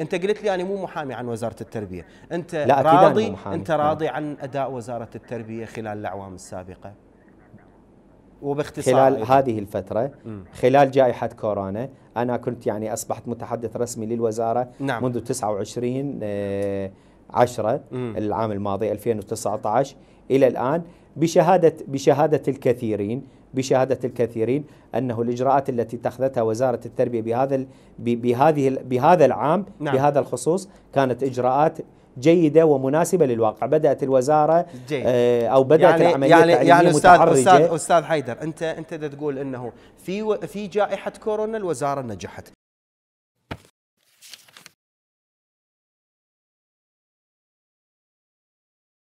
انت قلت لي انا مو محامي عن وزاره التربيه انت لا راضي انت راضي نعم. عن اداء وزاره التربيه خلال الاعوام السابقه وباختصار خلال أيضا. هذه الفترة خلال جائحة كورونا أنا كنت يعني أصبحت متحدث رسمي للوزارة نعم. منذ 29 10 آه، العام الماضي 2019 إلى الآن بشهادة بشهادة الكثيرين بشهادة الكثيرين أنه الإجراءات التي اتخذتها وزارة التربية بهذا بهذه بهذا العام نعم. بهذا الخصوص كانت إجراءات جيدة ومناسبة للواقع بدأت الوزارة جيد. آه، أو بدأت يعني العملية يعني, يعني أستاذ, أستاذ, أستاذ حيدر أنت أنت تقول أنه في في جائحة كورونا الوزارة نجحت